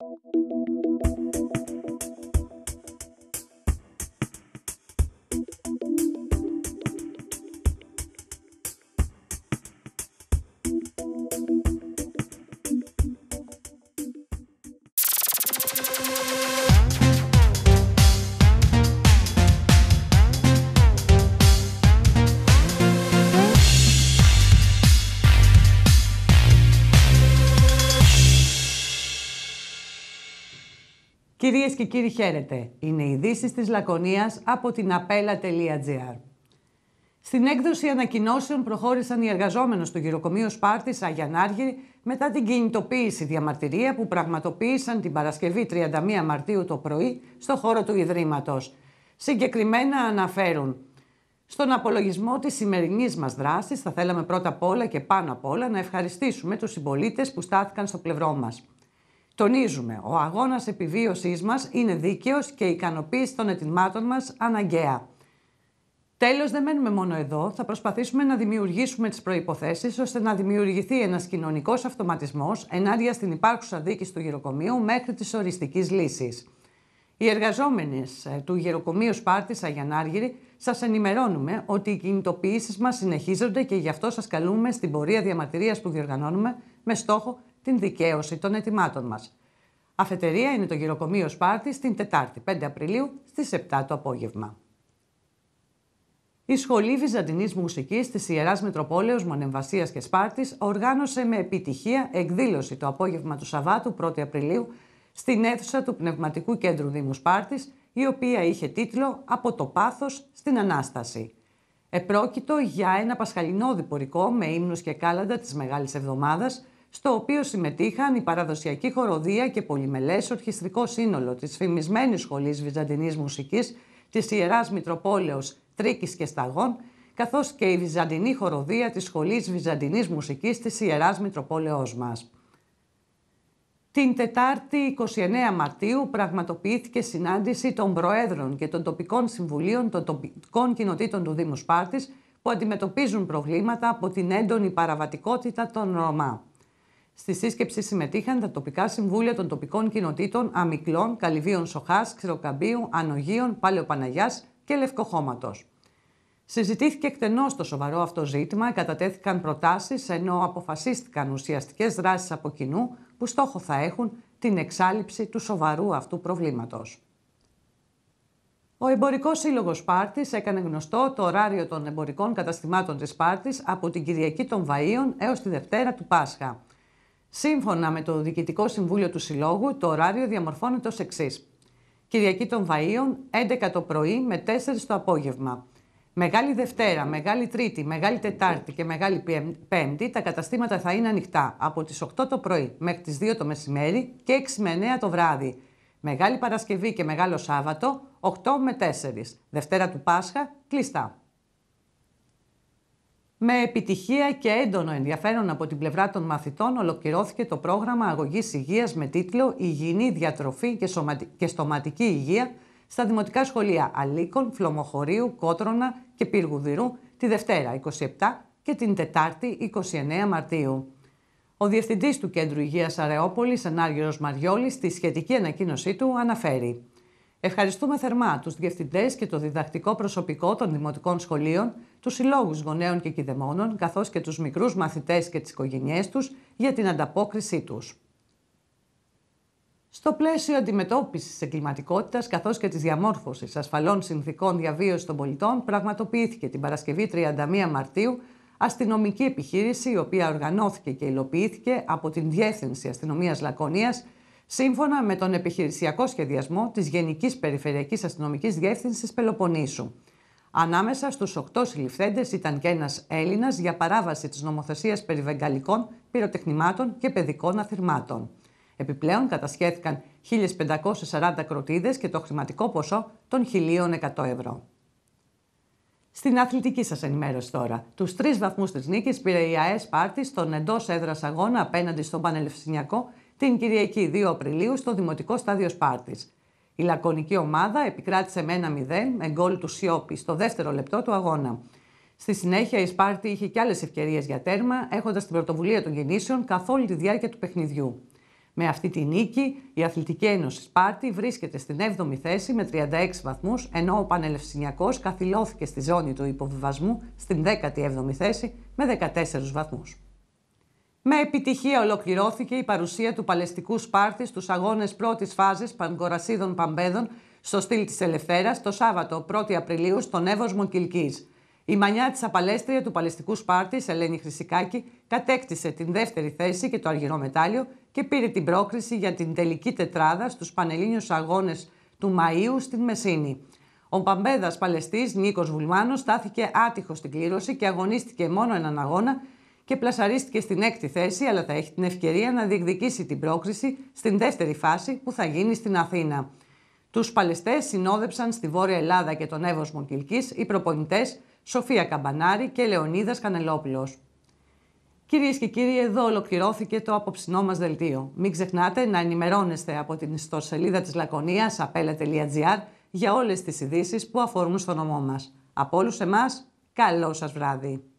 Thank you. Κυρίες και κύριοι χαίρετε. Είναι οι ειδήσεις της Λακωνίας από την απέλα.gr. Στην έκδοση ανακοινώσεων προχώρησαν οι εργαζόμενοι του γυροκομείο Σπάρτης Αγιανάργη μετά την κινητοποίηση διαμαρτυρία που πραγματοποίησαν την Παρασκευή 31 Μαρτίου το πρωί στο χώρο του Ιδρύματος. Συγκεκριμένα αναφέρουν στον απολογισμό της σημερινής μας δράσης θα θέλαμε πρώτα απ' όλα και πάνω απ' όλα να ευχαριστήσουμε τους συμπολίτες που στάθηκαν στο πλευρό μας. Τονίζουμε, ο αγώνας επιβίωσής μας είναι δίκαιος και η ικανοποίηση των ετοιμάτων μας αναγκαία. Τέλος, δεν μένουμε μόνο εδώ, θα προσπαθήσουμε να δημιουργήσουμε τις προϋποθέσεις ώστε να δημιουργηθεί ένας κοινωνικός αυτοματισμός ενάντια στην υπάρχουσα δίκη του γεροκομείου μέχρι της οριστικής λύσης. Οι εργαζόμενοι ε, του γεροκομείου Σπάρτη Αγιανάργυρη σας ενημερώνουμε ότι οι κινητοποιήσεις μας συνεχίζονται και γι' αυτό σας καλούμε στην πορεία διαμαρτυρίας που διοργανώνουμε με στόχο την δικαίωση των ετοιμάτων μας. Αφετερία είναι το γυροκομείο Σπάρτη την Τετάρτη 5 Απριλίου στις 7 το απόγευμα. Η Σχολή Βυζαντινής Μουσικής της Ιεράς Μητροπόλεως Μονεμβασίας και Σπάρτης οργάνωσε με επιτυχία εκδήλωση το απόγευμα του Σαββάτου 1 Απριλίου στην αίθουσα του Πνευματικού Κέντρου Δήμου σπαρτη η οποία είχε τίτλο «Από το πάθος στην Ανάσταση». Επρόκειτο για ένα πασχαλινό διπορικό με ύμνους και κάλαντα της Μεγάλης Εβδομάδας, στο οποίο συμμετείχαν η παραδοσιακή χοροδία και πολυμελές ορχιστρικό σύνολο της φημισμένης σχολής βυζαντινής μουσικής της Ιεράς Μητροπόλεως Τρίκης και Σταγών, καθώς και η βυζαντινή χοροδία της σχολής βυζαντινής μουσικής της Ιεράς Μητροπόλεως μας. Την Τετάρτη 29 Μαρτίου πραγματοποιήθηκε συνάντηση των Προέδρων και των τοπικών συμβουλίων των τοπικών κοινοτήτων του Δήμου Σπάρτης που αντιμετωπίζουν προβλήματα από την έντονη παραβατικότητα των Ρωμά. Στη σύσκεψη συμμετείχαν τα τοπικά συμβούλια των τοπικών κοινοτήτων Αμικλών, Καλυβίων Σοχάς, Ξηροκαμπίου, Ανογείων, Παλαιοπαναγιά και Λευκοχώματος. Συζητήθηκε εκτενώς το σοβαρό αυτό ζήτημα, κατατέθηκαν προτάσεις ενώ αποφασίστηκαν ουσιαστικές δράσεις από κοινού που στόχο θα έχουν την εξάλληψη του σοβαρού αυτού προβλήματος. Ο Εμπορικός Σύλλογος Πάρτη έκανε γνωστό το ωράριο των εμπορικών καταστημάτων της Πάρτη από την Κυριακή των Βαΐων έως τη Δευτέρα του Πάσχα. Σύμφωνα με το Διοικητικό Συμβούλιο του Συλλόγου, το ωράριο διαμορφώνεται ως εξής. Κυριακή των Βαΐων, 11 το πρωί με 4 το απόγευμα. Μεγάλη Δευτέρα, Μεγάλη Τρίτη, Μεγάλη Τετάρτη και Μεγάλη Πέμπτη τα καταστήματα θα είναι ανοιχτά από τις 8 το πρωί μέχρι τις 2 το μεσημέρι και 6 με 9 το βράδυ. Μεγάλη Παρασκευή και Μεγάλο Σάββατο, 8 με 4. Δευτέρα του Πάσχα, κλειστά. Με επιτυχία και έντονο ενδιαφέρον από την πλευρά των μαθητών ολοκληρώθηκε το πρόγραμμα αγωγής υγείας με τίτλο «Υγιεινή διατροφή και στοματική υγεία» στα Δημοτικά Σχολεία Αλίκων, Φλωμοχωρίου, Κότρονα και Πύργουδηρού τη Δευτέρα 27 και την Τετάρτη 29 Μαρτίου. Ο Διευθυντής του Κέντρου Υγείας Αρεόπολης, Ανάργυρος Μαριόλης, στη σχετική ανακοίνωσή του αναφέρει Ευχαριστούμε θερμά τους διευθυντές και το διδακτικό προσωπικό των δημοτικών σχολείων, τους συλλόγους γονέων και κηδεμόνων, καθώς και τους μικρούς μαθητές και τις οικογένειές τους για την ανταπόκρισή τους. Στο πλαίσιο αντιμετώπισης εγκληματικότητας καθώς και της διαμόρφωσης ασφαλών συνθήκων διαβίωσης των πολιτών, πραγματοποιήθηκε την Παρασκευή 31 Μαρτίου αστυνομική επιχείρηση, η οποία οργανώθηκε και υλοποιήθηκε από την Διεύθυνση Αστυνομίας Λακωνίας σύμφωνα με τον επιχειρησιακό σχεδιασμό της Γενικής Περιφερειακής Αστυνομικής Διεύθυνσης Πελοποννήσου. Ανάμεσα στους οκτώ συλληφθέντες ήταν και ένας Έλληνας για παράβαση της νομοθεσίας περί βεγγαλικών, πυροτεχνημάτων και παιδικών αθυρμάτων. Επιπλέον κατασχέθηκαν 1.540 κροτίδες και το χρηματικό ποσό των 1.100 ευρώ. Στην αθλητική σας ενημέρωση τώρα. τους τρεις βαθμούς της νίκης πήρε η ΑΕΣ Πάρτης στον εντός έδρας αγώνα απέναντι στον Πανελευσινιακό την Κυριακή 2 Απριλίου στο Δημοτικό Στάδιο Σπάρτης. Η λακωνική ομάδα επικράτησε με ένα 0 με γκολ του Σιώπη στο δεύτερο λεπτό του αγώνα. Στη συνέχεια η Σπάρτη είχε και άλλες ευκαιρίες για τέρμα, έχοντας την πρωτοβουλία των κινήσεων καθ' όλη τη διάρκεια του παιχνιδιού. Με αυτή τη νίκη, η Αθλητική Ένωση Σπάρτη βρίσκεται στην 7η θέση με 36 βαθμούς, ενώ ο Πανελευσυνιακός καθυλώθηκε στη ζώνη του υποβιβασμού στην 17η θέση με 14 βαθμούς. Με επιτυχία ολοκληρώθηκε η παρουσία του Παλαιστικού Σπάρτη στους αγώνες πρώτης φάση Παγκορασίδων Παμπέδων στο στυλ της Ελευθερα, το Σάββατο 1η Απριλίου στον Εύωσμο Κιλκής. Η μανιά της απαλέστρια του Παλαιστικού Σπάρτη, Ελένη Χρυσικάκη, κατέκτησε την δεύτερη θέση και το αργυρό μετάλλιο και πήρε την πρόκριση για την τελική τετράδα στους Πανελλήνιους Αγώνες του Μαΐου στην Μεσίνη. Ο Παμπέδας Παλαιστής, Νίκος Βουλμάνος στάθηκε άτυχος στην κλήρωση και αγωνίστηκε μόνο έναν αγώνα και πλασαρίστηκε στην έκτη θέση, αλλά θα έχει την ευκαιρία να διεκδικήσει την πρόκριση στην δεύτερη φάση που θα γίνει στην Αθήνα. Τους Παλαιστές συνόδεψαν στη Βόρεια Ελλάδα και τον Εύωσμο Κυλκής οι προπονητές Σοφία Καμπανάρη και Λεωνίδας Κανελόπουλος. Κυρίες και κύριοι, εδώ ολοκληρώθηκε το απόψινό μας δελτίο. Μην ξεχνάτε να ενημερώνεστε από την ιστοσελίδα της Λακωνίας απέλα.gr για όλες τις ειδήσεις που αφορούν στο νομό μας. Από όλους εμάς, καλό σας βράδυ.